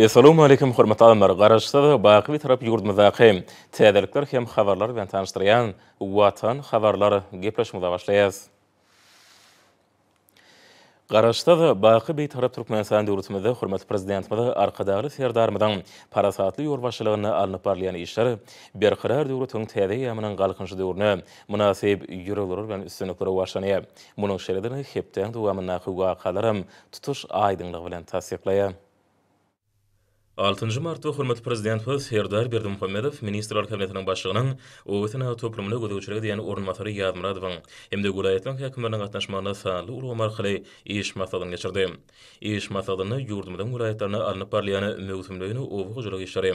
Esalom aleykum hormatly adamlar, garaşda baýaky tarap ýurt mazaqy, täzelikler hem habarlar bilen tanıştyran watan habarlary gepleşmäge başlaýas. Garaşda baýaky bir tarap türkmen sanat döwletinde hormatly prezidentimiz arkadaşy serdarmydan parasatly ýolbaşçylygyny alnyp barlyany işleri bir karar döwletiniň täze ýamynyň galkynçy döwrüne munasyp ýürelýär we üstüne köre başlanýar. Munyň şeredini hepden dowamyna gowa kalaram, tutuş aýdyňlygy bilen tassyplaýar. 6 mart we hormatly prezident we serdar Berdim Muhammedow ministrlar kabinetiniň başlygynyň öwetini toplumyna gödüwçilik diýen ornamatary ýadymlar bilen hem de golaýat bilen hökümetiniň gatnaşmagyna saýly uly gomar hyly iş maslahatyny geçirdi. Iş maslahatyny ýurdumyň golaýatlaryna alyp barlyany ümmetimleýini owuk jürek işleri.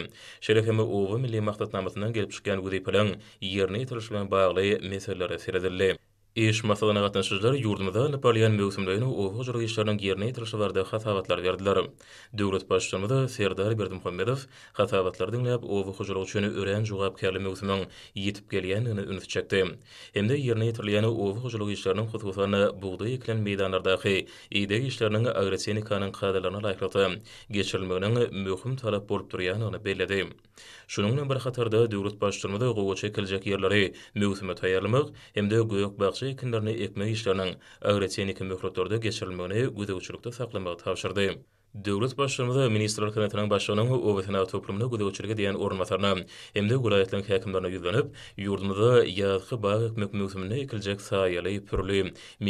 Şerefimi owuk milli maqsadnamasyndan gelip çykan gödüýpeliň ýerini ýetirişmäne baglaýy meselelere seredilýär. Eş masalana gatnaşyjylar ýurdumyzda Napoleon mewsimlerini owuş jürgi işlerini ýerine ýetirýärdi, hasabatlar berdiler. Döwlet başçylygy Serdar Berdimuhammedow hasabatlar dinläp owuş jürgi üçin ören jogap kärli mewsimiň ýetip gelýändigini ünüp çekdi. Hemde ýerine ýetirilýän owuş jürgi işleriniň hususyny buýdy eklen meýdanlardaky ideýä işleriniň agresiýa kanun kaidalaryna laýyklygy geçirilmegini möhüm talap bolup durýanyny Şunun bilen bir hatarda döwlet başçylarynda gowy çekiljek ýerleri möwsüme taýýarlamak hem de gök bagçy ekinlerini ekmek işlerini agrotehnika möhletlerde geçirilmegini gözegçilikde saklamak tapşyrdy. Döwlet başlygynda ministrler kabinetiniň başlygyny öwetnä toplumyna gödäwçilige diýen ornatlaryna emde gulaýatlaryň häkimlerine ýüzlenip, ýurdumyzda ýa-da baýyk mekmeýetimine ekiljek saýaly pürli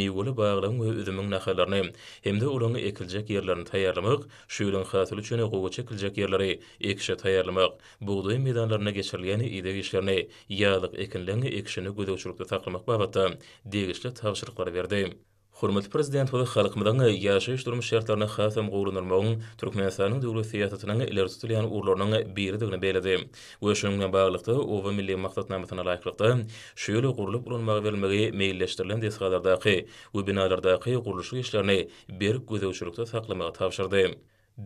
miýgoly baýlygyň we özümiň nahalaryny emde ulanyň ekiljek ýerlerini taýýarlamak, şu ýolun üçin gowy çekiljek ýerleri ekişe taýýarlamak, buýdaý meýdanlaryna geçirilýän ýa-da işlerini ýa-da ekinleň ekişini gödäwçilikde taýyarlamak babatda degişli tapşyryklar berdi. Hürmetli prezident we halkymyň ýaşaýyş durmuş şertlerini häsem gowrunmagyň Türkmenistanyň döwlet siýasatynyň ileri sürýän urlarynyň biridigini beýledi. Bu ýaşaýyş bilen baglanykda owa milli maksatnamasyna laýyklykda şöhle gurulyp urulmagy berilmegi meýilleşdirilen desgalardaky we binalardaky gurulyş işlerini berip gözegçilikde saklamagy tapşyrdy.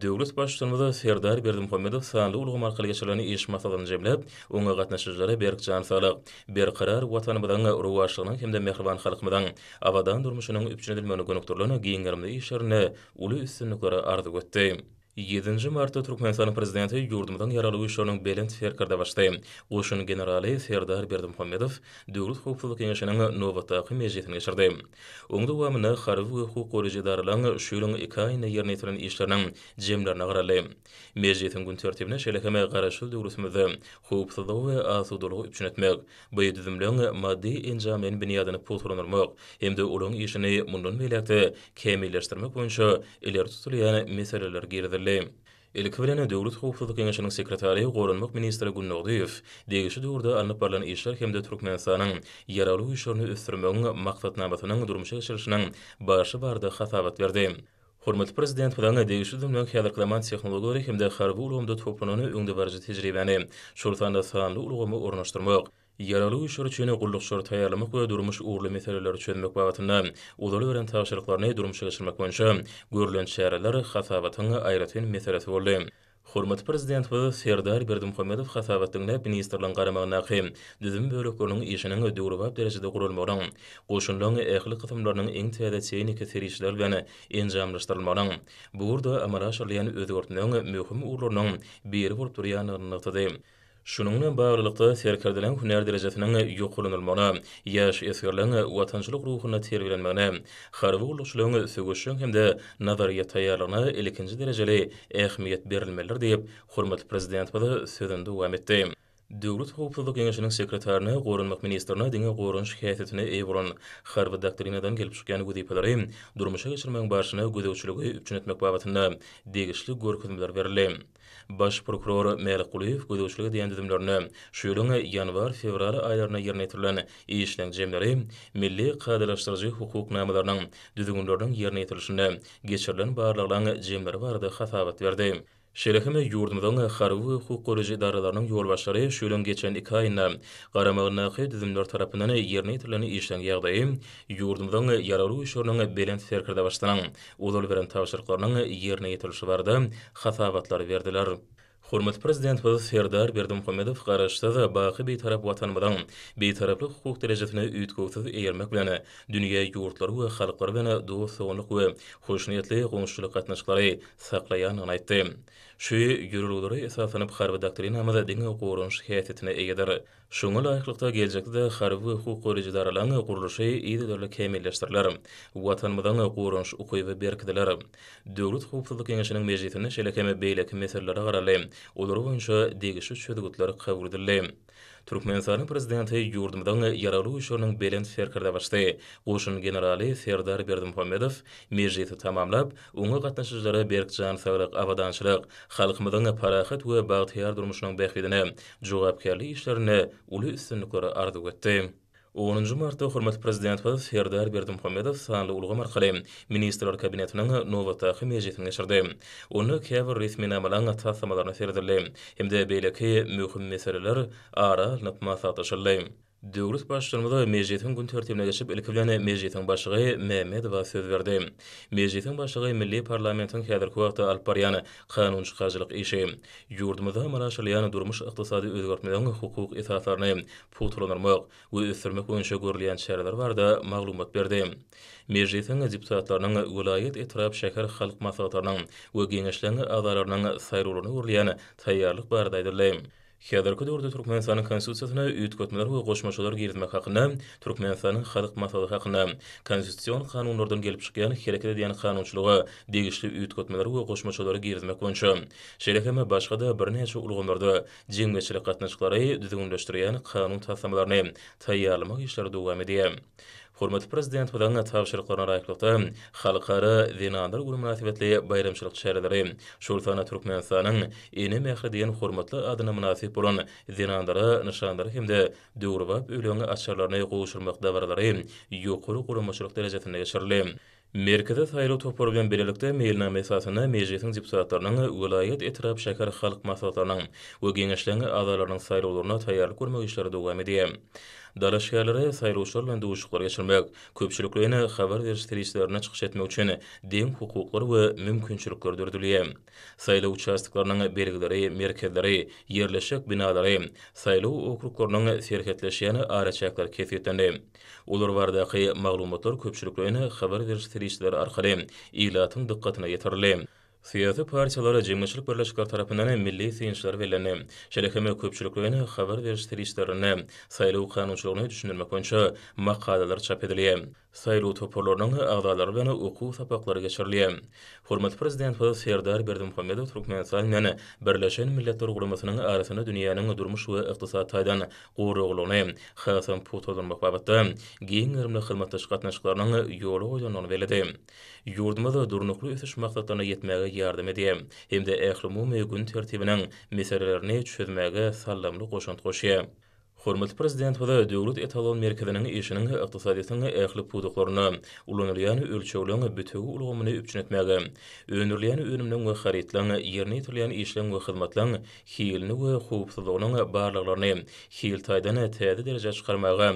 Döwlet başçylygy we Serdar Berdimuhammedow sanly ulgy markaly geçirilen iş masalalaryny jemläp, oňa gatnaşyjylara berip jan salyp, ber qarar watany bilen urwaşlygyny hem-de mehriban halkymyzdan awadan durmuşynyň üpçinde bilmäni gönükdirilen giňgärimde işlerini uly üstünlikle arzuw etdi. 7 martda Türkmenistan prezidenti yurdumdan yaralı uyuşlarının belent ferkarda başlay. Uşun generali Serdar Berdim döwlet Dürlut Hukuklu Kengişinin Nova Taqı Mejitin geçirdi. Oğundu uamını xarif ve hukuk korijidarlarının şüylün ikayinle yerine itirin işlerinin cemlerine qaralli. gün törtibine şelikame qarashil dürlutumuzu, hukuklu dağı ve asu dolu bu üçün maddi encamen biniyadini pulturunurmaq, hem de ulu ulu ulu ulu ulu ulu ulu ulu el Ilki bilen döwlet howpsuzlyk kengeşiniň sekretary Gorunmak ministri Gunnugdyýew degişi döwürde alnyp barlan işler hemde Türkmenistanyň ýaraly uýuşmalaryny ösdürmegiň maksatnamasynyň durmuşa geçirişiniň başy bardy hasabat berdi. Hormatly prezident bilen degişi dünýä hyzmat zaman technologiýalary hemde harby ulumda toplanany öňde barjy tejribäni şurtanda sanly ulgamy ornaşdyrmak, Yaralı uyuşur üçün qulluq şor tayarlamaq we durmuş uğurlu meseleler çözmek wagtyna uzaly beren taşyrlyklaryny durmuşa geçirmek boýunça görülen şeýerler hasabatyň aýratyn meselesi boldy. Hormat prezident we Serdar Berdimhamedow hasabatyň näp ministrlen garamagyna hem düzüm bölüklerini işiniň öýdürüp bar derejede gurulmagyň, goşunlaryň ähli gysymlarynyň iň täze tehnika serişler bilen enjamlaşdyrylmagyň, bu urda amala şerlen öýdürtmegiň möhüm urlarynyň biri bolup durýanyny Şununla bağlılıkta serkerdilen hüner derecesinin yokulunulmana, yaş eserlerine vatancılık ruhuna terbilenmene, xarvi uluşluğun sögüşün hem de nazariyat ayarlarına ilikinci dereceli ehmiyet berilmeler deyip, Hürmet Prezident bada sözündü uam etdi. Döwlet howpsuzlyk ýeňişiniň sekretaryny Gorunmak ministrine diňe gorun şikayetini ýygyran harby doktrinadan gelip çykýan wezipeleri durmuşa geçirmek başyna gözeçiligi üçin etmek babatynda degişli görkezmeler berildi. Baş prokuror Mehmet Quliyev gödüşlük edýän düzümlerini şu ýylyň ýanwar, fevral aýlaryna ýerine ýetirilen ýeşilen jemleri milli gadalaşdyryjy hukuk namalarynyň düzügünlerini ýerine ýetirilşini geçirilen barlyklaryň jemleri barada hasabat berdi. Şelehime yurdumdan xarwy hukuk goruji daralarning yolbaşlary şülün geçen 2 ayna qaramagyna xidimler tarapından yerine yetirilen işlerin yagdayı yurdumdan yararlı işlerin belen serkirde başlanan uzun bir tavşırqlarning yerine yetirilishi barda xafavatlar verdiler. Hormat prezident Hz. Serdar Berdimuhammedow garaşda da baqy bir taraf watanmadan bir taraflı hukuk derejesine ütkowsuz eýermek bilen dünýä ýurtlary we halklary bilen dost sowunlyk we hoşnýetli gonuşçylyk gatnaşyklary saklaýanyny aýtdy. Şu ýürürlüleri esasyny harby doktrinamyzda diňe gorunş häsiýetine egedir. Şoňa laýyklykda geljekde de harby hukuk derejelerini gurulşy ýetirli kemelleşdirler. Watanmadan gorunş ukyby berkidiler. Döwlet hukuk kengeşiniň mejlisinde şeýle kemä beýleki meselelere garaly olar boyunca degişi çödügütleri qabul edildi. prezidenti ýurdumdan ýaralyş üçin belent ferkirde başlady. Oşun generali Ferdar Berdimuhammedow mejeti tamamlap, oňa gatnaşyjylara berkjan saglyk, awadançylyk, halkymyzyň parahat we bagtiyar durmuşynyň bäxidine, jogapkerli işlerini uly üstünlikleri ardyp 10-njy marta hormat prezident we Serdar Berdimuhammedow sanly ulgy markaly ministrlar kabinetiniň nowy taýyky mejlisini geçirdi. Onu käbir resmi namalan atasmalaryny serdirdi. Hemde beýleki möhüm meseleler ara napma satyşyldy. Döwlet başçylygynda we mejetiň gün törtebine geçip ilki bilen mejetiň başçygy Mehmet Wafa söz berdi. Mejetiň başçygy Milli Parlamentiň häzirki wagtda alyp baryany kanun gazylyk işi, ýurdumyzda maraşlyany durmuş ykdysady özgertmeleriň hukuk esaslaryny putulandyrmak we ösürmek üçin görülýän çäreler barda maglumat berdi. Mejetiň deputatlarynyň welaýet etrap şäher halk maslahatlarynyň we genişlenýän adalarynyň saýrulyny urlyany taýýarlyk barada aýdylýar. Hyderkı dörde Turkmenistan'ın konstitusiyasına üyit kötmeler ve koşmaşalar girizmek haqına, Turkmenistan'ın xalik masalı haqına, konstitusiyon kanunlardan gelip çıkayan hereket diyan kanunçılığa, degişli üyit kötmeler ve koşmaşalar girizmek konca. Şerekeme başka da bir neçü ulgunlarda, cimgeçilik katnaşıklarayı düzgünleştiriyy, kanun düzgünleştiriyy, düzgünleştiriyy, düzgünleştiriyy, düzgünleştiriyy, düzgünleştiriyy, Hormatly prezident bilen taýşyrlyklaryna raýatlykda halkara dinadyr güýçli münasibetli bayramçylyk şeýleleri, şurtana türkmen sanyň ene mehri diýen hormatly adyna münasip bolan dinadyry, nişandyry hemde döwürbap öýlüňi açarlaryna goýuşmak dawralary ýokary gurulmaçylyk derejesinde geçirilýär. Merkezde saýlaw toparlygyny berilikde meýilnäme esasyna mejlisiň депутатlarynyň ulaýat etirap şäher halk maslahatlarynyň we geňeşleňi adalarynyň saýlawlaryna taýýarlyk görmek işleri dowam edýär. Dara şäherlere saýlawçylar bilen duşuklar geçirmek, köpçülüklerini habar beriş telewizorlaryna çykyş etmek üçin deň hukuklar we mümkinçilikler dördülýär. Saýlaw uçastyklarynyň belgileri, merkezleri, yerleşik binalary, saýlaw okruglarynyň serhetleşýän araçaklar kesipdenli. Olar bardaky maglumatlar köpçülüklerini habar beriş girişleri arkali ilatın dikkatine yetirli. Siyasi partiyalara jemgyşlyk birleşikler tarapyndan milli syýançlar berilendi. Şeýlekeme köpçülüklerini xabar berişleri işlerini, saýlaw kanunçylygyny düşündirmek boýunça makalalar çap edilýär. Sayratoppolorňa agdalary bilen okuw sapaklaryga çyrylýam. Hormat Prezident we Serdar Berdimuhammedow Türkmenistanyň we Birlashan Milletler Guramasyňara synany dünýäniň durmuş we ykdysady taýdan gowruglanyň, haýsynda putozunmak babatda giň gerimli hyzmatdaşçyklaryň ýoluny açmagyna welaletim. Yurdumyzy durmuşly ösüş mäthatyna ýetmege goldaw berýär hem-de ähli umumy gün tertibiniň meserlerini çözmäge salamlap goşunt goşýaryn. Hormatly prezident Hoda Döwlet Etalon Merkezining işiniň iqtisadiýetini ähli puduklaryny ulanylýan ölçeglen bütügi ulgamyny üçnetmäge, önürlýän önümden we xaritlan ýerine ýetirilýän işlem we hyzmatlaryň hilini we howpsuzlygyny barlyklaryny hil taýdan täze derejä çykarmaga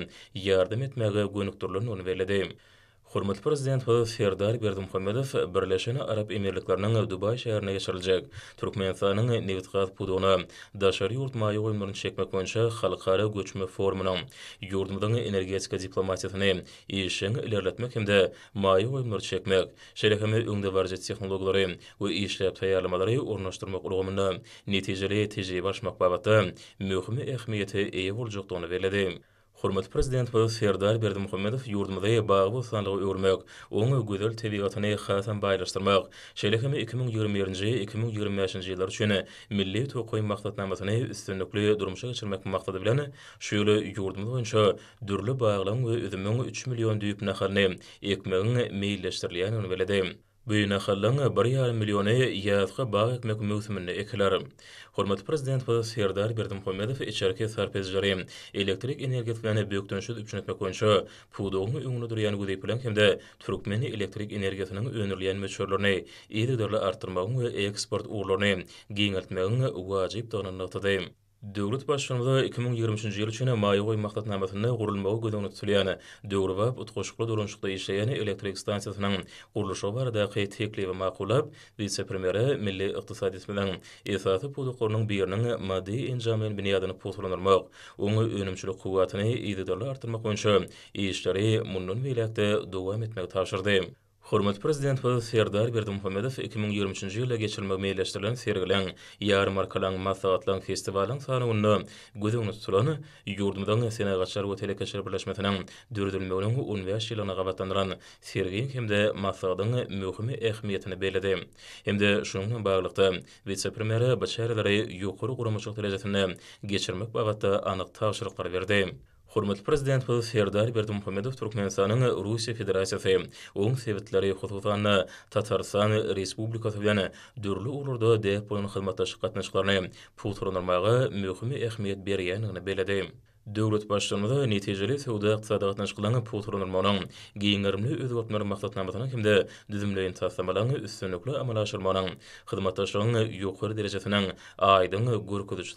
ýardam etmäge gönükdirilýän ony Hormatly prezident Hafiz Serdar Berdimuhammedow Birleşen Arap Emirliklerinin Dubai şäherine geçirilecek. Türkmenistanyň Newtgaz pudugyna daşary ýurt maýy goýmalaryny çekmek boýunça halkara göçme formulasyny ýurdumdan energetika diplomatiýasyny işin ilerletmek hem-de maýy goýmalaryny çekmek, şeýlehme öňde barjy technologiýalary we işlep taýýarlamalary ornaşdyrmak urgumyny netijeli tejribe başmak babaty möhüm ähmiýeti ýa-da boljakdygyny Hürmetli prezident we serdar Berdi Muhammedow ýurdumyza bagly bu sanlygy öwürmek, oňa gözel täbiýatyny hasan baýlaşdyrmak, şeýlekme 2020 2025-nji ýyllar üçin milli töwkoy maksatnamasyny üstünlikli durmuşa geçirmek maksady bilen şu ýyly ýurdumyza öňe dürli baýlanyň we 3 million düýp nahar näme ekmegini meýilleşdirýän Büyüne xallanga 1.5 milyon ýazgy bag etmek mögsümini ekler. Hormat prezident we Serdar Berdim Hamedow içerki sarpezjary elektrik energetikany büyük dönüşüd üçin etmek boýunça puwdugyny öňüne durýan gudy bilen hemde türkmen elektrik energetikanyň önürlýän möçürlerini ýerli dörle artdyrmagyny we eksport uğurlaryny giňertmegiň wajyp donanyny Döwlet başçylygynda 2023-nji ýyl üçin maýy goýmak maksatnamasyny gurulmagy gözüňe tutulýany, döwrüp utgaşykly durunçlykda işleýän elektrik stansiýasynyň gurulşy barada täklip we maqulap wise premiere milli iqtisadi bilen esasy pudukornyň birinin maddi enjamyň binýadyny pozulanmak, öňe önümçilik kuwwatyny ýetirdiler artmak üçin işleri mundan bilekde dowam etmek taşyrdy. Hormat prezident we serdar 2023-nji ýylda geçirilmegi meýilleşdirilen sergilen, ýar markalang maslahatlaryň festivalynyň sanawy bilen gözüni tutulany ýurdumyň senagatçylary we telekeşir birleşmesiniň döredilmegi bilen 10 ýylyna hemde maslahatyň möhüm ähmiýetini beýledi. Hemde şunuň bilen baglanykda vitse premieri başgaýrylary ýokary gurumçylyk derejesinde geçirmek wagtynda anyk taýşyryklar berdi. Hurmatly prezident we serdar Berdim Türkmenistanyň Russiýa Federasiýasy öň sewetleri hutugyň Tatarstan Respublikasy bilen dürli ulurda dep hyzmatdaşlyk gatnaşyklaryna pul turunmagy möhüm ähmiýet berýändigini beledi. Döwlet başlanmagy netijeli sowda iqtisadiýat gatnaşyklaryna pul turunmagy giňerimli özgötmeler maksatnamasyna hemde düzümleýän taýdanlaryň üstünlikli amala aşyrmagy hyzmatdaşlygyň ýokary derejesiniň aýdyň gurkudyç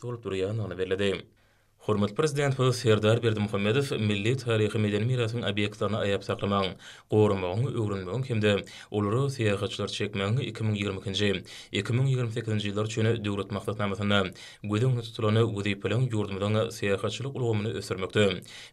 Hormat prezident we serdar Berdimuhammedow milli taryhy medeni mirasyny obyektlaryna aýap saklamagy, gorunmagy, öwrünmegi hemde ulary syýahatçylar çekmegi 2020-nji, 2028-nji ýyllar üçin döwlet maksatnamasyna gödüň tutulany gödi plan ýurdumdan syýahatçylyk ulgamyny ösürmekde.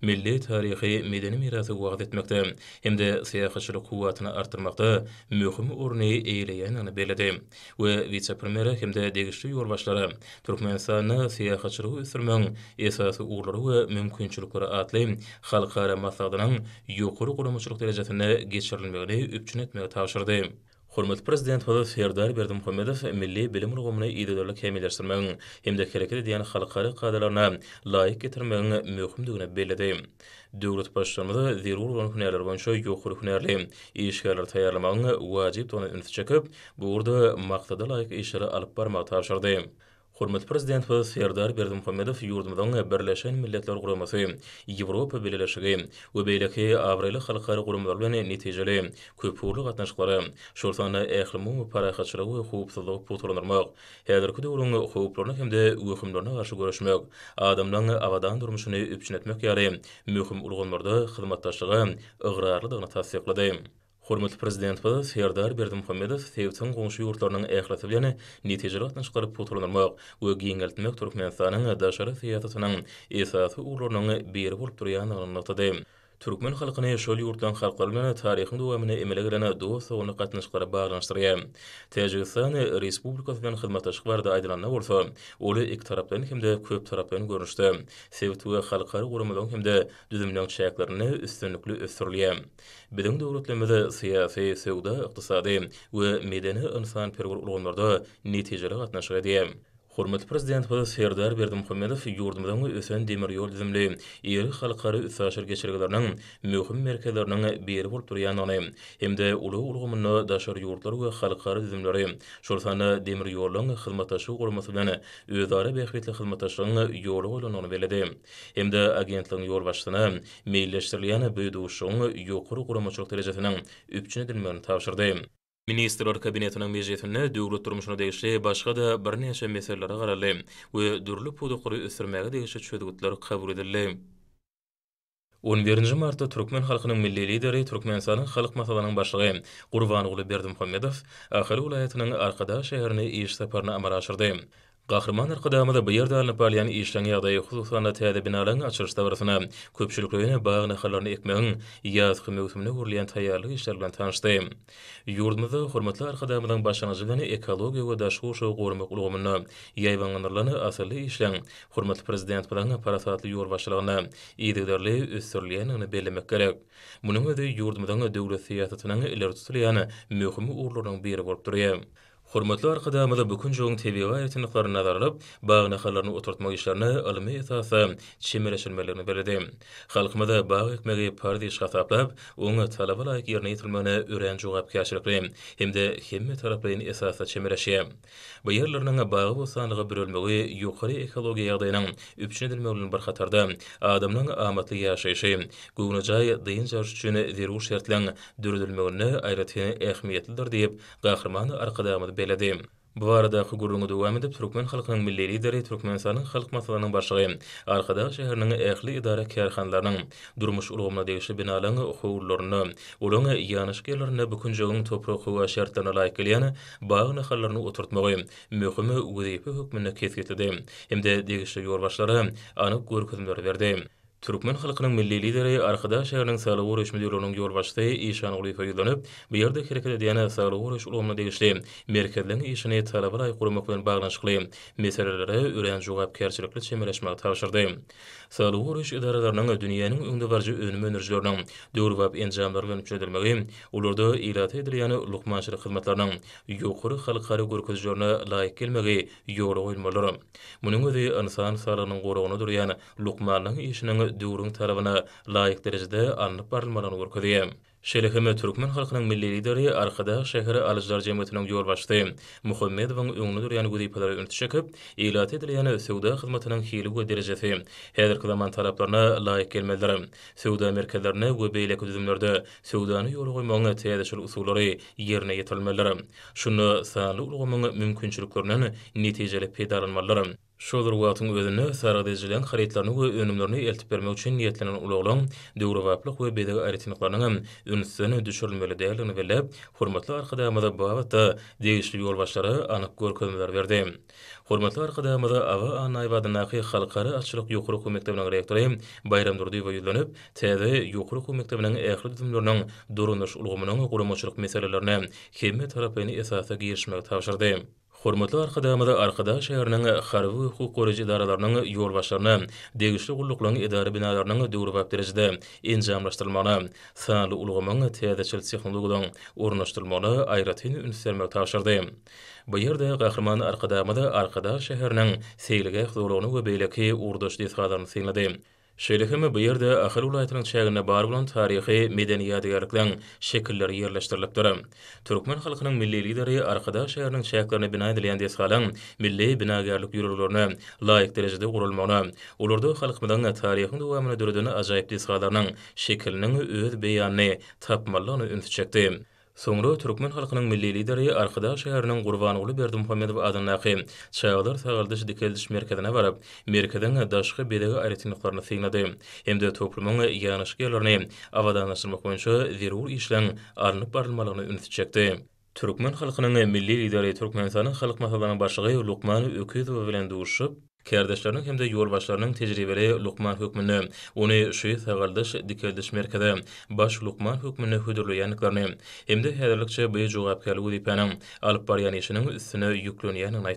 Milli taryhy medeni mirasy wagt etmekde hemde syýahatçylyk gowatyny artyrmakda möhüm ornä eýleýän ana beledi. We vitse premier hemde degişli ýolbaşlary Türkmenistan syýahatçylygy ösürmegi esasy uğurlary we mümkinçilikleri atlayyp halkara masadynyň ýokary gurulmuşlyk derejesine geçirilmegini üpçün etmegi taşyrdy. Hormat prezident Hoza Ferdar Berdim Muhammedov milli bilim rugumuna ýetirilmek hemelerdirmegin hemde kerekli diýen halkara gadalaryna laýyk getirmegin möhümdigini belledi. Döwlet başçymyzy zerur bolan hunerler boýunça ýokary hunerli işgärler taýýarlamagyny wajyp üns çekip, bu urda maksada laýyk işleri alyp barmagy taşyrdy. Hormat prezident we Serdar Berdimuhammedow ýurdumyzyň Birleşen Milletler Guramasy Ýewropa Birleşigi we beýleki Awrala halkary guramlar bilen netijeli köpürli gatnaşyklary şolsany ählimi we paraýatçylygy we howpsuzlygy potulanyrmak. Häzirki döwrüň howplaryna hem-de öwrümlerine garşy görüşmek, adamlaryň awadan durmuşyny üpçünetmek ýaly möhüm ulgamlarda hyzmatdaşlygy ygrarlygyny tasdiklady. Hormatly prezident we Serdar Berdimuhammedow Sewtin gonşu ýurtlarynyň ählasy bilen netijeler atnaş garyp potulanmak we giňeltmek türkmenistanyň daşary siýasatynyň esasy ulurlaryny beri Türkmen halkyny şol ýurtdan halklar bilen taryhyny döwamyny emele girene dost ony gatnaşyklara baglanyşdyrýa. Täjikistan Respublikasy bilen hyzmat aşyklarda aýdylanyna bolsa, ol taraplaryň hemde köp taraplaryň görnüşde, sewtu we halkary gurumlaryň hemde düzümlenen çäklerini üstünlikli ösürlýär. Bizim döwletlerimizde siýasy, sewda, ykdysady we medeni insan perwerlik ulgamlarda netijeli gatnaşyklar Hormat prezident we serdar berdim Muhammedow yurdumdan ösen demir ýol dizimli ýer halkary ýaşaşyr geçirgilerinin möhüm merkezleriniň biri bolup durýan ony hem de uly urgumyny daşary ýurtlar we halkary dizimleri şolsany demir ýolun hyzmataşy gurmasy bilen öýdara beýhetli hyzmataşyň ýol bolan ony beledi hem de agentliň ýol başlygyny meýilleşdirýän beýdüşüň ýokary gurmaçylyk derejesiniň üpçüni dilmäni Ministerler kabinetinin mejetini döwlet durmuşuna degişli başga da bir neçe meselelere garaly we durly pudu quru ösürmäge degişli çödügütler kabul edildi. 11 martda Türkmen halkynyň milli lideri Türkmen halk masalanyň başlygy Gurbanuly Berdimuhammedow Akhary welaýatynyň Arkada şäherine ýeňişde parna amara aşyrdy. Gahrman arkadaşımda bu yerde alınıp alayan işlerin yağdayı hususlarına tədi binaların açılışta varasına köpçülüklüğüne bağın akarlarını ekmeğin yaz kümüksümünü uğurlayan tayarlı işlerle tanıştı. Yurdumuzda hürmetli arkadaşımdan başlanıcı ve ekologi ve daşı uşu qorumuk uluğumunu yayvan anırlanı asırlı işlerin prezident bulan parasatlı yor başlarına iyidiklerle üstürlüyen anı belirmek gerek. Bunun ödü yurdumuzdan dövlet siyasetinin ileri tutulayan mühümü uğurlarının Hormatly arkadaşlar, bu gün joň tebigi ýetnikleri nazarlap, bagna halaryny oturtmak işlerini ilmi esasy çemeleşmelerini berdi. Halkmada bag ekmegi pardy iş gatlap, oňa talaba laýyk ýerine ýetilmeni öýren jogap käşirikli. Hemde hemme taraplaryň esasy çemeleşi. Bu ýerleriniň bagy bolsanlygy bürelmegi ýokary ekologiýa ýagdaýynyň üpçüne dilmeglin bir hatarda adamlaryň amatly ýaşaýyşy, gowuna jaý dyýan üçin zerur şertleň dürdülmegini aýratyny ähmiýetlidir diýip, gahrmany arkadaşlar beledi. Bu arada Xugurunu dowam edip Türkmen halkynyň milli lideri Turkmen sanyň halk maslanyň başlygy, arkada şäherniň ähli idara kärhanlarynyň durmuş ulgymyna degişi binalaryny okuwlaryny, ulany ýanyş gelerini bu günjegiň toprak howa şertlerine laýyk edýäni, baýyny halklaryny oturtmagy möhümi ugdyp hökmüne ketgetdi. Hem-de degişi ýolbaşlary anyk görkezmeler berdi. Türkmen halkının milli lideri arkada şehrinin sağlığı uğruş müdürlüğünün yol başlığı İşan Ulifa yüzlenip, bir yerde hareket ediyene sağlığı uğruş ulumuna değişli, merkezden işini talabı layık kurmak ve bağlanışlı, meselelere üreyen cugab kerçilikli çemeleşmeyi tavşırdı. Sağlığı uğruş idaralarının dünyanın ünlü varcı ünlü mönürcülerinin doğru vab encamları ve nüfus edilmeyi, olurdu ilatı ediliyene lukmanşırı hizmetlerinin yukarı halkarı gürküzcülerine layık gelmeyi yoğru oylmalıdır. Bunun insan sağlığının düwrüň tarabyna laýyk derejede alnyp barylmagy gurkudy. Şelehme türkmen halkynyň milli lideri arkada şehri Alazlar jemgyýetiniň ýol başçysy Muhammedow öňüne durýan gudi pedagogy üçin çykyp, ýelat edilýän söwda hyzmatynyň hili we derejesi häzirki zaman taraplaryna laýyk gelmeler. Söwda merkezlerini we beýlek düzümlerde söwdany ýol goýmagy täze şol usullary ýerine Şunu sanly ulgamyň mümkinçiliklerini netijeli pedalanmalar. Şolur wagtyň özüni sara dejilen xaritlaryny we önümlerini eltip bermek üçin niýetlenen uloglan döwrewaplyk we bedeg aritmiklaryň hem ünsüni düşürilmeli däldigini bilip, hormatly arkadaşlarymyza bu wagtda degişli ýol başlary anyk görkezmeler berdi. Hormatly arkadaşlarymyza awa anaýbadyna hy halkary açylyk ýokary okuw mekdebiniň rektory Bayram Durdy we ýüzlenip, täze ýokary okuw mekdebiniň ähli düzümlerini durunuş ulgamynyň gurumçylyk meselelerini himmet tarapyny esasa giýişmek tapşyrdy. Hormatly arkadaşlarymyz, Arkada şäheriniň harby hukuk goraýy daralarynyň ýol başlaryny, degişli gullukly idara binalarynyň döwür baýdyrjyda enjamlaşdyrylmagyny, sanly ulgamyň täzeçil texnologiýadan ornaşdyrylmagyny aýratyny ünsermek taşyrdy. Bu ýerde gahrymanyň arkadaşlarymyz, Arkada şäheriniň seýlige hyzurlygyny we beýleki urduş diýip Şeýlehim bu ýerde Ahyr welaýatynyň şäherine bar bolan taryhy medeniýet ýadygarlyklaryň şekilleri ýerleşdirilip dur. Türkmen halkynyň milli lideri arkada şäherniň şäherlerini bina edýän diýip salan milli binagarlyk ýurulmalaryna laýyk derejede gurulmagyna, ulardy halk bilen taryhyň dowamyny durudyny ajaýyp diýip salanyň şekilini öz beýanyny tapmalyny Soňra türkmen halkynyň milli lideri Arkada şäheriniň Gurban ugly Berdi Muhammedow adynaky çaýlar sagaldyş dikeldiş merkezine barap, merkezden daşky belege aretinliklerini synady. Hemde toplumyň ýanyşky ýerlerini awadanlaşdyrmak boýunça zerur işleň arnyp barylmalygyny ünit çekdi. Türkmen halkynyň milli lideri Türkmenistanyň halk başlygy Lukman bilen duşup, kardeşlerinin hem de yolbaşlarının tecrübeli lukman hükmünü, onu şu sağırdış dikirdiş merkezi, baş lukman hükmünü hüdürlü yanıklarını, hem de hederlikçe bayi cugabkarlı udipenin, alıp bariyan işinin üstüne yüklüğünü yanına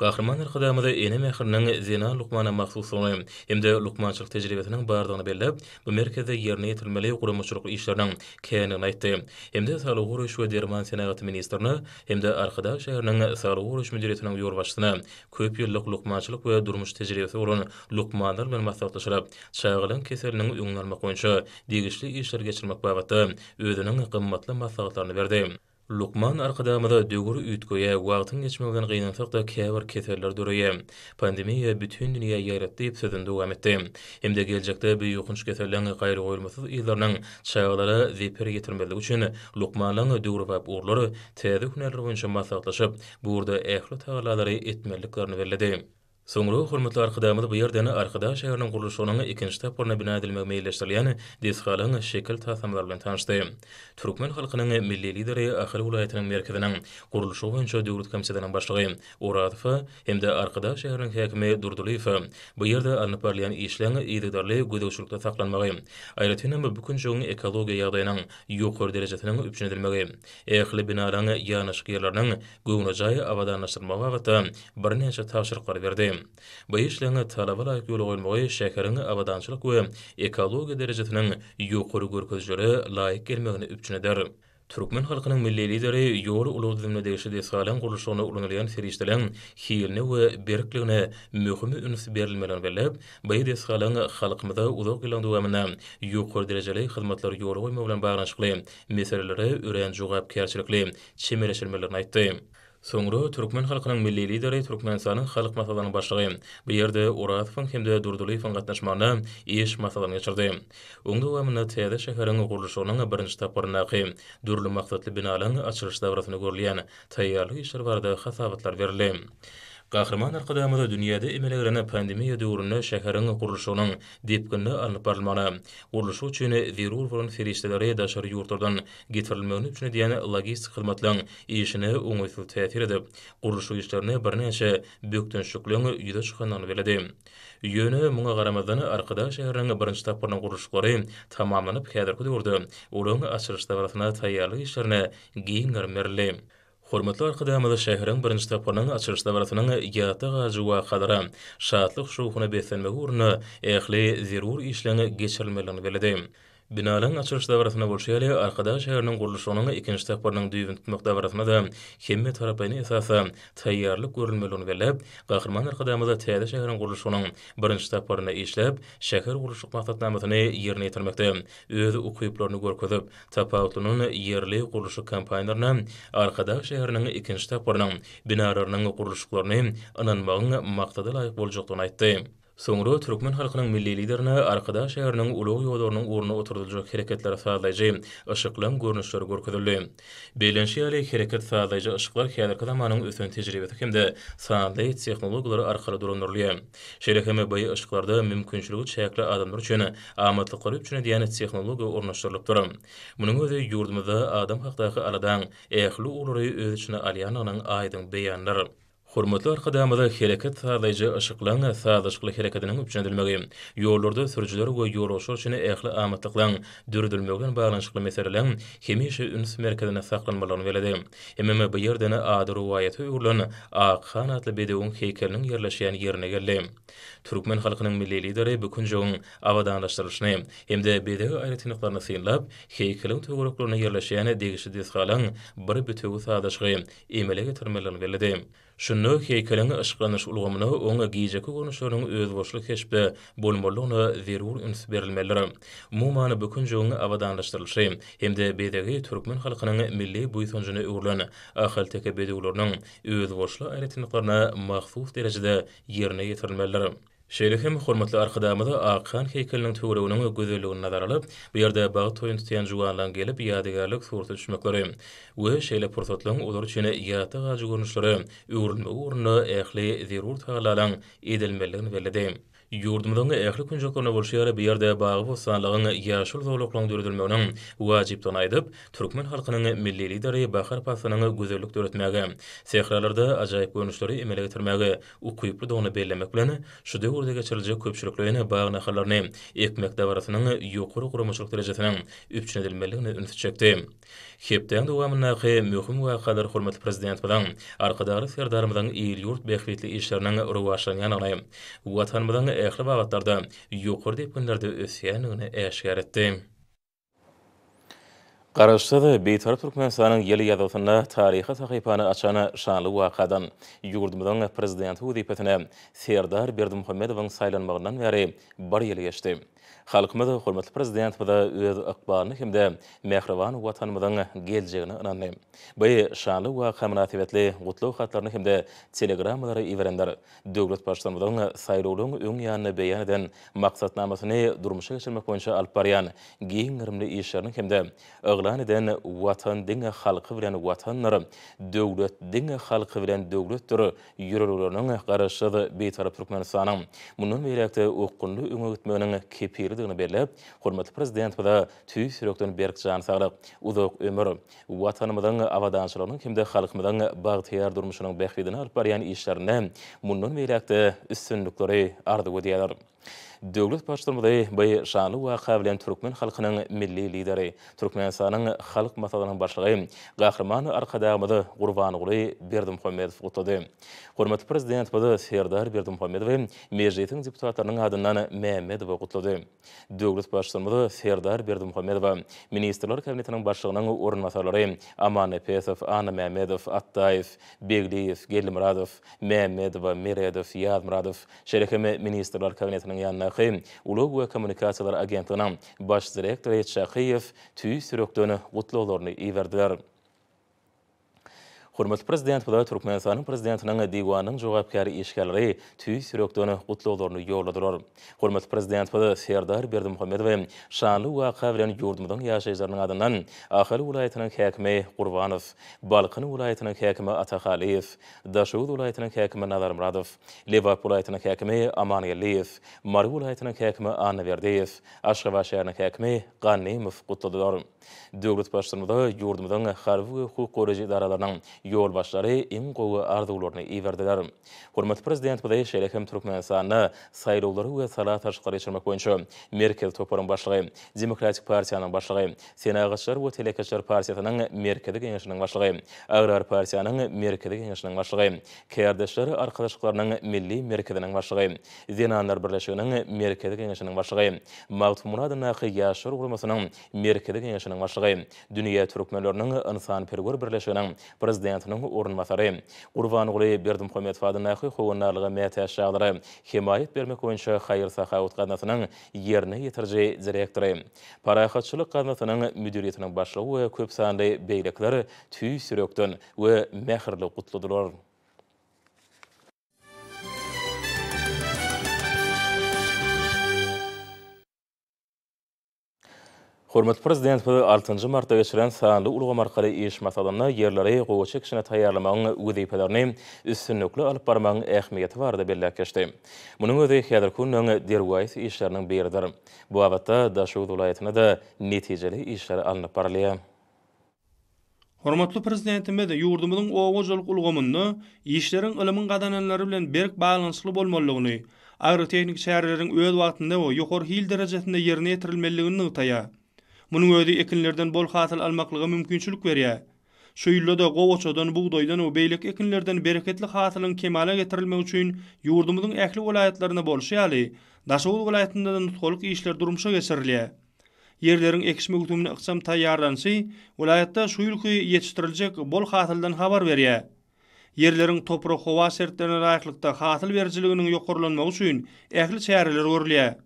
Gahrman arkadaşımıza ene mehrinin Zina Lukman'a mahsus olayım. Hem de Lukmançılık tecrübesinin bağırdığını bu merkezde yerine yetilmeli kurumuşçuluk işlerinin kendini aitti. Hem de Sağlık Uruş ve Derman Senayatı Ministerini, hem de Arkada Şehirinin Sağlık Uruş Müdüriyetinin yorbaşısına, köp yıllık Lukmançılık ve durmuş tecrübesi olan Lukmanlar ve masraflaşılıp, çağılın keserinin uyumlanmak oyunca, digişli işler geçirmek bağıttı, özünün kımmatlı masraflarını verdi. Lukman arkada mıda dögür ütköye vaqtın geçmelden qeynansaqda kever keserler Pandemiýa Pandemiya bütün dünýä ýaratdyp ip sözün duğam etdi. Hem de bir yukunç keserlen qayrı qoyulmasız izlarının çayalara ziper getirmeldi uçun Lukmanlan dögür vab uğurlar tezü künelr vunca masaltlaşıp burda ehlut ehlut Sonra hormatly arkadaşlar bu ýerde ene arkada şäheriniň gurulşygynyň ikinji tapyrna bina edilmek meýilleşdirilýär, ýani dis halyň şekil taýdanlar bilen tanışdy. Türkmen halkynyň milli lideri Ahal welaýatynyň merkezinden gurulşy boýunça döwlet komissiýasynyň başlygy Oradyf hem de arkada şäherniň häkimi Durdulyf bu ýerde anparlyan işleri ýetdirilýärli gödäwçilikde saklanmagy. Aýratyna bu bu gün joň ekologiýa ýagdaýynyň ýokary derejesine öpçünedilmegi. Ähli binalaryň ýanyşyk ýerleriniň gowunajagy awadanlaşdyrmagy we tam birnäçe täşirkler berdi. Bu talavar ayıp yolu gülmoğay şəkərin avadançılık ve ekologi derecetinin yukur gürközcülü layık gelmeğini üpçün edir. Türkmen halkının milli lideri yoğru ulu düzümlü deyişi de kuruluşuna ulanılayan seriştilen hiyilini ve berikliğine mühümü ünüsü berilmelen verilip, bayi de salan halkımıza uzak gelen duvamına yukur dereceli hizmetleri yoğru gülmoğayla bağlanışıklı, meseleleri üreyen cugap kerçilikli, çimeleşilmelerini Soňra türkmen halkynyň milli lideri Türkmenistanyň halk masalanyň başlygy bu ýerde hem hemde Durduliýewiň gatnaşmagyna iş masalany geçirdi. Öňde we mena täze şäheriň gurulşynyň birinji taparyna ki dürli maksatly binalaryň açylyş dabrasyny görleýän taýýarlyk işleri barada hasabatlar berilýär. Qahraman arqadamyda dünýäde emelegeren pandemiýa döwründe şäheriň gurulşygynyň depkinde alyp barylmagy, gurulşy üçin zerur bolan ferişdeler ýa-da şäher ýurtlardan getirilmegi üçin diýeni logistik hyzmatlaryň işini öňüňe täsir edip, gurulşy işlerini birnäçe bökden şükleň ýa-da şäherden beledi. Ýöne muňa garamadan arqada şäheriň birinji tapyrna gurulşygy tamamlanyp, häzirki döwürde ulanyň açylyşyna taýýarlyk işlerini giňler merli. Hormatly arkadaşlar, şäherin birinji tapynyň açylyş döwrüniň ýa gaýy we gadara şatlyk şuhuny beýlenmegi urunly ähli zerur işleri geçirilmeli bolýar. Binalan açılış davrasına bolşu yali, arkada şehrinin kuruluşunun ikinci tekbarının düğün tutmak davrasına da kemmi tarapayını esasa tayyarlık görülmelun verilip, Qaqırman arkadamıza tayyada şehrinin kuruluşunun birinci tekbarına işlep, şehir kuruluşuk mahtatnamasını yerine yitirmekte, öz ukuyuplarını görküzüp, tapautunun yerli kuruluşuk kampanyalarına arkada şehrinin ikinci tekbarının binalarının kuruluşuklarını ananmağın maqtada layık Sonra Türkmen halkynyň milli liderine arkada şehrinin ulug yodorunun uğruna oturduluca hareketlere sağlayıcı ışıklığın görünüşleri görkezildi. Belenşi aleyi hareket sağlayıcı ışıklar kendi kadamanın üstün tecrübe tükimde sağlayı teknologları arkalı durunurlu. Şerekeme bayi ışıklarda mümkünçlülü çayakla adamlar üçün amatlıkları üçün diyanı teknologi ornaşlarlık durun. Bunun özü yurdumuzda adam haklı aladan, haklı adam haklı adam haklı adam Hormatly arkadaşlar, hereket sazlayjy ışıklan e sazlaşyk hereketiniň üçündirmegi, ýollarda sürjüler we ýoluşlar üçin ähli amatlyklaryň dürdürmegiň baglanyşykly meseleler hemişe üns merkezine saklanmalaryny beledi. Emme bu ýerden adry wayaty ýurlan, aqxanatly bedewin hekerniň ýerleşýän ýerine geldi. Türkmen halkının milli lideri bükün joğun avadanlaştırışını hem de bedeli ayrıtınıklarını sinlap, heykelin tögoroklarına yerleşeyene degisi dizgalan bir bütögu sadaşgı emele getirmelerini verledi. Şunu heykelin ışıklanış ulgamını onu giyecekü konuşlarının öz boşlu keşbi zerur zirur ünsü berilmelleri. Mumanı bükün joğun avadanlaştırışı hem de bedeli Türkmen halkının milli buysoncunu uğurlan ahal teke bedeli ulorunun öz boşlu ayrıtınıklarına mahsus derecede yerine getirmelleri. Şeýlekem hormatly arkadaşlarymyz, Aqan heýkelini töwreýänini gözelligi nazar alyp, bu ýerde bagt toýuny tutýan jogalaryň gelip ýadygarlyk surat düşmekleri. Bu şeýle portretlaryň ulary üçin ýa-da görnüşleri, öwrünmegi ýerine ähli zerur taýlaryň edilmeligini Yurdumdan ähli künjeklerine bolşyara bir ýerde bagy bolsanlygyň ýaşul zowluklaryň döredilmegini wajyp tanaýdyp, türkmen halkynyň milli lideri Bahar Paşanyň gözellik döretmegi, sehralarda ajaýyp görnüşleri emele getirmegi, ukuýyply dogany bellemek bilen şu döwürde geçiriljek köpçülüklerini bagyna halklaryny ekmek dawratynyň ýokary gurmuşlyk derejesinden üçüne edilmegini ünsetdi. Hepden dowamyna hem möhüm we qadar hormatly prezident bilen arkadaşlar ferdarymyň iýil ýurt bäxtli işlerini urwaşdyran ýaly. Watanymyň ähli wagtlarda ýokur diýip günlerde ösýänligini äşgär etdi. Garaşdady beýtar türkmen sanyň ýeli ýadawsyna taryhy sahypany açana şanly wakadan ýurdumyň prezidenti Hudi Serdar Berdimuhammedowyň saýlanmagynyň bir ýyly geçdi. halkymyz hormatly prezident bu da öz akbarny hemde mehriban watanymyzyň geljegini ynanýym. Bu şanly we hemnatiwetli gutlu hatlaryny hemde telegramlary iwrendir. Döwlet başçylygynyň saýlawlaryň öň ýanyna beýan eden maksatnamasyny durmuşa geçirmek boýunça alyp barýan giň gyrmly işleriň hemde öglän eden watan diňe halky bilen watanlary döwlet diňe halky bilen döwletdir ýürürlerini garaşdy beýtarap Türkmenistanyň. Munun beýlekde okunly öňe gitmeginiň kepiri ýerdigini berlip, hormatly prezident we tüýs rektorun Berkjan saglap uzak ömür watanymyzyň awadanşylaryny hem-de halkymyzyň bagt ýer durmuşynyň behridini alyp barýan işlerini munun berekde üstünlikleri ardy we Döwlet başlarımda bayi şanly wa qabiliyan Türkmen xalqının milli lideri, Türkmen sanın xalq masadının başlığı, qaqırman arqadamadı Qurban Quli Berdim Qomedov qutudu. Hormatly prezident bada Serdar Berdim Qomedov mejitin deputatlarının adından Məhmed və qutudu. Dövlet Serdar Berdim Qomedov ministrler kabinetinin başlygynyň oran masaları Aman Epesov, Ana Məhmedov, Attaif, Begliyev, Gelimradov, Məhmedov, Məhmedov, Яна Хэм, Улогуа коммуникациялар агентынан баш директор Эйтша Хэйев түй сүріктіні ұтлы олорны Hürmetli prezident Bulay Türkmenistan'ın prezidentinin divanın cevapkarı işgalleri tüy sürekdönü kutlu olurunu Hürmetli prezident Bulay Serdar Berdimuhammedow Muhammed ve Şanlı Uaqa Avren Yurdumudun yaşayıcılarının adından Ahali Ulayetinin Hekimi Kurvanov, Balkın Ulayetinin Hekimi Atakhaliyev, Daşoğud Ulayetinin Hekimi Nadar Muradov, Levap Ulayetinin Hekimi Amaniyeliyev, Mari Ulayetinin Hekimi Anna Verdiyev, Aşkava Şehrinin Hekimi Qannimov Дөгілет башшынуды юрдымыдың қарвығы құқ қорежі дараларының ел башшары ең қоғы арды ұларыны ивердедар. Құрмат президент бұдай шәйлекім Түркмен саңына сайыр ұлары ғы сала таршықтары ешірмек бойыншы Меркел топырын башшылығы, Демократик партияның башшылығы, Сенағышшар ғы телекішшар партиятының Меркелдік еңішінің башшылығы, Ағырар партияның Меркелдік еңішінің башшылығы, Кәрдішшар арқылышқыларының Милли Меркелдінің башшылығы, Зенандар бірлешігінің Меркелдік еңішінің башшылығы, Малтумұрадың ақы яшыр ұлымысының Меркелдік еңішінің Partiýanyň başlygy, dünýä türkmenläriniň insan perwer birleşiginiň prezidentiniň ornmasary Urwanugly Berdim Hömetow adyny näki howanlarlygy mätäşäglere himayet bermek boýunça haýyr saha utgatnasynyň ýerine ýetirji direktory. Parahatçylyk gazetasynyň müdiriýetiniň başlygy we köp sanly beýlekler tüý sürekden we mehirli gutludylar. Hormat prezident bu 6-njy martda geçiren sanly ulga markaly iş masalanyna yerleri gowuşa kişine taýýarlamagyň wezipelerini üstünlikli alyp barmagyň ähmiýeti barda belläkleşdi. Munyň özi häzir kunyň derwaýys işleriniň biridir. Bu wagtda daşaw dolaýatyna da netijeli işler alyp barly. Hormatly prezidentimiz de ýurdumyň owgojylyk ulgamyny, işleriň ilimiň gadanalary bilen berk baglanyşly bolmalygyny, agrotehnik şäherleriň öz wagtynda we ýokary hil derejesinde ýerine ýetirilmeliginiň taýýar. Munun ödi ekinlerden bol hasyl almaklığa mümkinçilik berýär. Şu ýylda da gowçodan buğdaýdan we beýlik ekinlerden bereketli hatalyň kemale getirilmegi üçin ýurdumyň ähli welaýetlerine bolşýaly. Daşowul welaýetinde de nutgoluk işler durmuşa geçirilýär. Yerleriň ekişme gutumyny ýaňsam taýýarlansy, welaýetde şu ýylky ýetiriljek bol hasyldan habar berýär. Yerleriň toprak howa şertlerine laýyklykda hasyl berjiliginiň ýokurlanmagy üçin ähli şäherler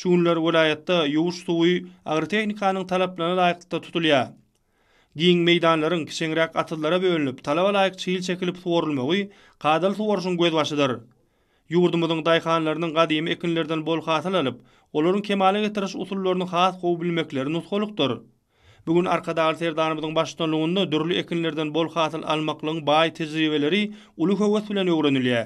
Şuňlar welaýatda ýuwuş suwy agrotehnikanyň talaplaryna laýykda tutulýar. Giň meýdanlaryň kiçengräk atlara bölünüp talaba laýyk çyl çekilip suwarylmagy gadal suwarşyň gözbaşydyr. Ýurdumyzyň daýhanlarynyň gadymy ekinlerden bol hasyl alyp, olaryň kemale getiriş usullaryny has gowy bilmekleri nutgulukdyr. Bugun arkada dağlı serdanımızın başlanlığında ekinlerden bol hasıl almaklığın bayi tecrübeleri ulu kovet bilen öğrenilye.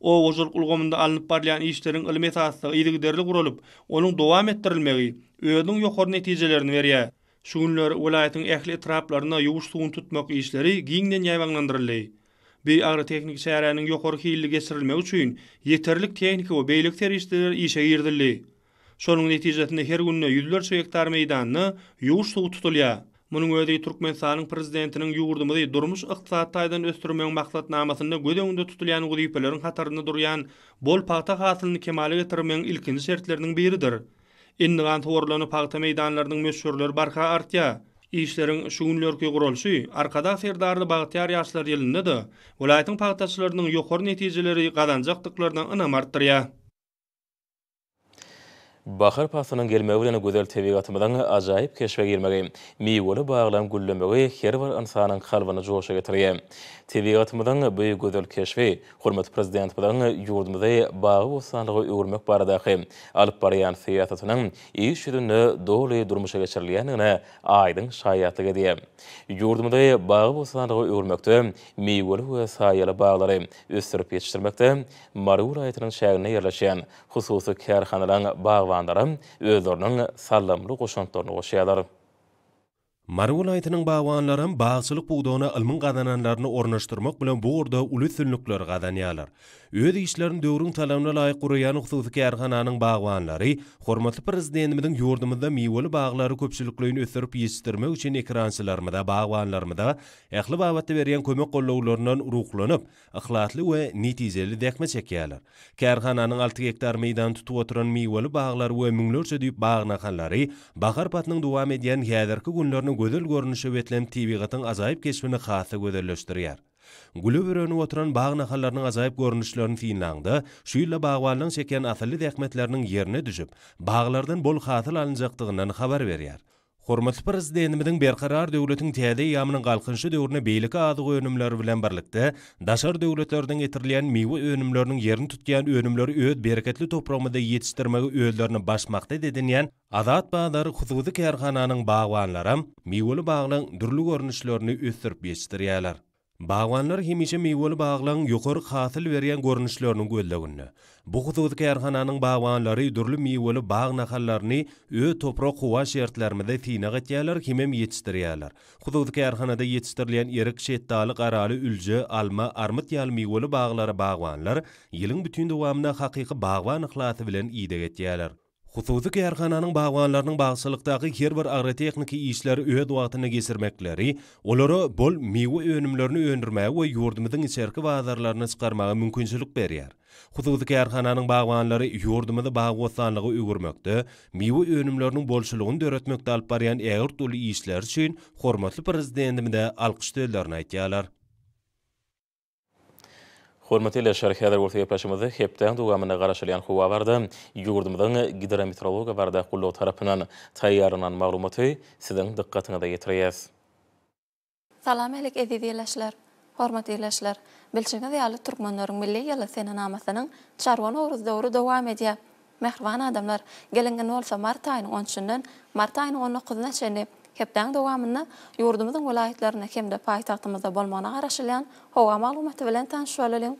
o ojurluk ulgamında alınıp barlayan işlerin ilmi tasdığı iyidigderli gurulup, onun dovam ettirilmeyi, öyödün yokor neticelerini veriye. Şunlar ulayatın ehli itiraplarına yuvuş suğun tutmak işleri giyinden yaywanlandırılı. Bi agri teknik şeýaranyň ýokary hilli geçirilmegi üçin ýeterlik teknika we beýlik terişleri işe girdirildi. Sonun netijesinde her günde ýüzlerçe hektar meýdanyny ýuwuş suw tutulýar. Munun öýdi Türkmenistanyň prezidentiniň ýurdumyzy durmuş ykdysat taýdan ösdürmek maksatnamasynda gödeňde tutulýan gudypelerin hatarynda durýan bol paýta hasylyny kemale getirmek ilkinji şertleriniň biridir. Indi gan towarlany paýta meýdanlarynyň meşhurlary barha artýa. Işleriň şuňlörki gurulşy arkada ferdarly bagtyar ýaşlar ýylynda da, welaýatyň yokor ýokary netijeleri gazanjakdyklaryna ynam Bahar pasanın gelmeği bilen güzel tebigatımdan ajaip keşfe girmegi. Miwoli bağlam gullemegi her bir insanın kalbını joşa getirgi. Tebiyatmadan böy gözel keşfi, hurmat prezident bilen yurdumda bağı bolsanlığı öwürmek barada hem alıp barayan siyasatynyň işidini dowlu durmuşa geçirilýänine aýdyň şaýatlygy diýe. Yurdumda bağı bolsanlığı öwürmekde meýwul we saýala baglary ösdürip ýetirmekde Marwul aýetynyň şäherine ýerleşen hususy kärhanalaryň bagwandarym özlerini sallamly goşantdyryň goşýalary Marul aýtynyň bawanlary bagçylyk buğdawyna ilmin gazananlaryny ornaşdyrmak bilen bu urda uly sünlükler gazanýarlar. Öz işlerini döwrüň talabyna laýyk gurýan hususyky ýarhananyň bagwanlary, hormatly prezidentimiziň ýurdumyzda miýwoly baglary köpçülikleýin ösürip ýetirmek üçin ekransylarmyda bagwanlarmyda ähli bawatda berýän kömek gollawlarynyň ruhlanyp, ihlatly we netizeli däkme çekýärler. Kärhananyň 6 hektar meýdan tutup oturan miýwoly baglary we müňlerçe diýip bagnahanlary, bahar patnyň dowam edýän häzirki günlerini gödül görünüşe wetlen tibigatın azayıp kesmini xatı gödülleştirýär. Gülü bürönü oturan bağ nahallarynyň azayıp görünüşlerini fiýnlandy, şu ýyla bagwanyň seken asly dehmetleriniň ýerine düşüp, baglardan bol xatyl alynjakdygyndan habar berýär. Hormatly prezidentimiň berkarar döwletiň täze ýamynyň galkynşy döwrüne beýleki adyg önümler bilen birlikde daşary döwletlerden getirilýän miwe önümleriniň ýerini tutýan önümleri öýet berekatly toprağymyzda ýetişdirmegi öýlerini başmakda ýan Azat Bağdar Hudugy Kerhananyň bagwanlary miweli baglyň dürli görnüşlerini ösürip ýetdirýärler. Bağwanlar himişe miwoly bağlan ýokary hasyl berýän görnüşlerini gözlegini. Bu gutuzky arhananyň bağwanlary ýdürli miwoly bağ nahallaryny ö toprak howa şertlerimizde tiňe gatýarlar kimem ýetişdirýärler. Gutuzky arhanada ýetişdirilen erik şeýtdaly garaly üljü, alma, armyt ýaly miwoly bağlary bağwanlar ýylyň bütün dowamyna hakyky bağwan ihlasy bilen Kutuzuk Erkananın bağlanlarının bağsalıktağı her bir ağrı tekniki işleri öhe gesirmekleri, oları bol miwe önümlerini öndürmeyi ve yurdumudun içerki vaadarlarını çıkarmağı mümkünçülük beriyer. Kutuzuk Erkananın bağlanları yurdumudu bağlı otanlığı ögürmekte, miwe önümlerinin bolşuluğun dörötmekte alpariyan eğer tülü işler için, hormatlı prezidentimde alkıştöldörlerine itiyalar. Hormatly ýa-da şerh edýär bolsa, ýa-da dogamyna garaşylan howa barda, ýurdumyň gidrometrologiýa barda gullar tarapynyň taýýarlanan maglumaty siziň diqqatyňyza ýetirýäs. Salam alek edidiýäler, hormatly ýa-daşlar. Bilşigini ýaly türkmenleriň milli ýaly sene namasyny çarwan horuz dowry dowam edýär. Mehrwan adamlar, gelinge bolsa mart aýynyň 10-nden mart aýynyň 19-na çenip, Hepden dogamını yurdumuzun vilayetlerine hem de paytaxtımızda bolmana araşılan hava ma'lumatı bilen tanışıp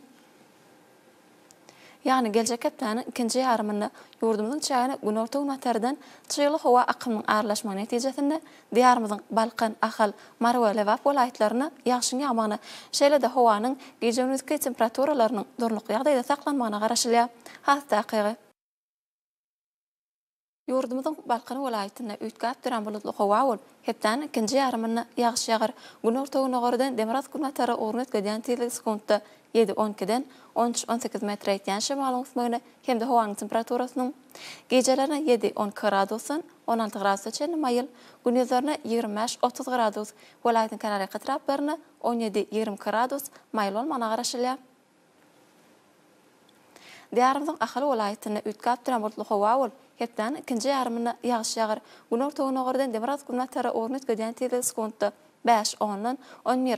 Yani gelecek haftanın ikinci yarımını yurdumuzun çayını günorta orta gün hova çığlı hava akımının ağırlaşma neticesinde diyarımızın Balkan, Ahal, Marwa, Levap olaytlarını yakışın yamanı. Şeyle de havanın gecemizki temperaturalarının durnuklu yağdayda saklanmanı araşılıyor. Hasta akıgı. Yurdumuzun balkany welaýatyna üýtkä duran bulutly hawa bolup, hepden ikinji ýarymyna ýagyş ýagyr. Gün ortagy nogordan demiraz günatary ornat gödän tezlik sekundda 7 12 13-18 7-10 16 30 17-20 Hetden ikinci ýarymyna яғыш ýagyr. Günor togynogordan demiraz günat tara ornut geden tele 5-10-dan 16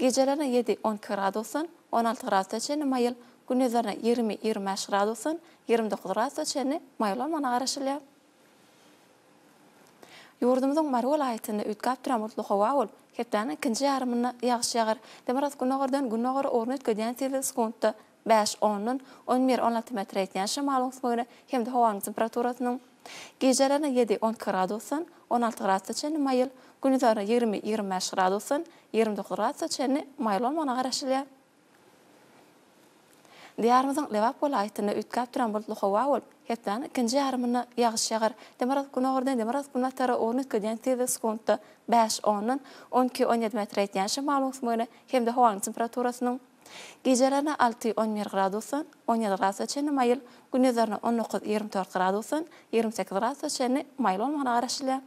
7-10 gradusan 16 gradusda çeni maýyl, gündüzlerine 20-25 gradusan 29 gradusda çeni maýyl olmana 5 10 11-16 метр etnyaşı malum smögüne хемді de havanın temperaturasının Gejelerine 7-10 градусын, 16 градусын çeni mayıl, 20-25 29 gradus çeni mayıl olmana garaşılya. Diyarımızın levap bol aytını ütkap duran yağış yağar. Demaraz gün oğurdan demaraz gün matara Gejerana 6-11 gradusun, 17 gradusun çeni mayil, gün yazarına 19-24 28°C 28 gradusun çeni mayil olmağına arashilya.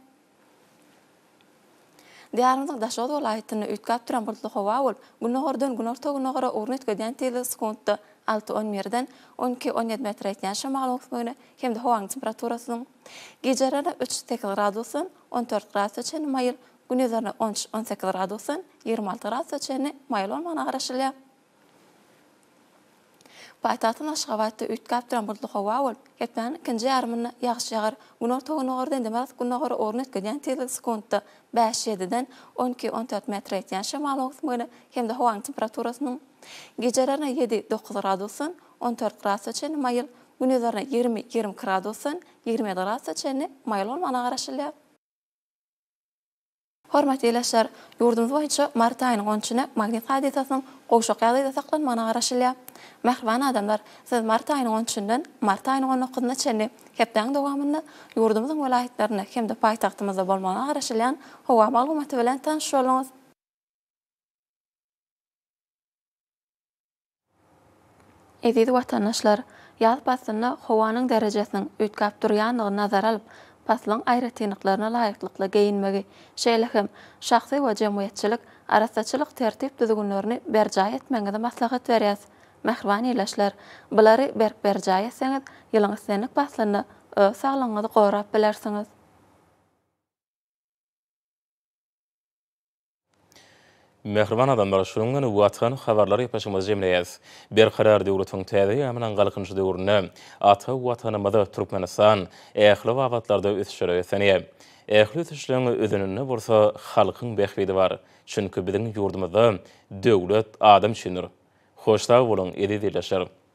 Diyarımızın daşod olayetini ütkap duran burtluq hova ol, gün nohordun gün orta gün nohora urnit gödiyan tiyli sekundu 6 10 den 12-17 metre etniyan şamalı oksumuna hem de hovang temperaturasun. Gejerana 3-8 14°C 14 gradusun çeni mayil, gün yazarına 13-18 gradusun, 26 mayil olmağına arashilya. Paýtagtyň Aşgabatda ütgäp duran bulutly howa bol. Gepden ikinji ýarmyny ýagşy ýagyr. Gün ortagyny gördi indi maýat gün ogry ornat ýetgen ýani sekundda 5-7-den 12-14 metr etýän şamal ogtmyny hem-de howanyň temperaturasynyň gejelerine 7-9 gradusyn, 14 gradusa çen maýyl, günüzlerine 20-20 gradusyn, 20 gradusa çen maýyl olmagyna garaşylýar. Hormatly ýaşlar, ýurdumyz boýunça mart aýynyň 10-çyny magnit hadisasynyň Qoşuq ýagdaýda saklanmana garaşylýar. Mähriban adamlar, адамдар, сіз марта 13-nden mart aýynyň 19-na çenli hepden dowamında ýurdumyzyň welaýatlaryna hem de paýtagtymyzda bolmana garaşylýan howa maglumaty bilen tanyş boluňyz. paslan ayrı tiniklerine layıklıkla geyinmegi, şeylehim, şahsi ve cemiyetçilik, arasaçılık tertip düzgünlerini berca etmengi de maslahat veriyaz. Mehrvan ilaçlar, bilari berk berca etseniz, yılın senlik paslanını ö sağlanını bilersiniz. Mehriban adam bar şurun bu atgan habarlary ýapşymyz jemleýäs. Bir karar döwletiň täzeýi hem näme galyň şu döwrüne atga watana mada Türkmenistan ähli wagtlarda ösüşýär ýetene. Ähli ösüşleriň özünini bolsa halkyň bähbidi bar. Çünki biziň ýurdumyzda döwlet adam şünür. Hoşdag bolun edi dilleşer.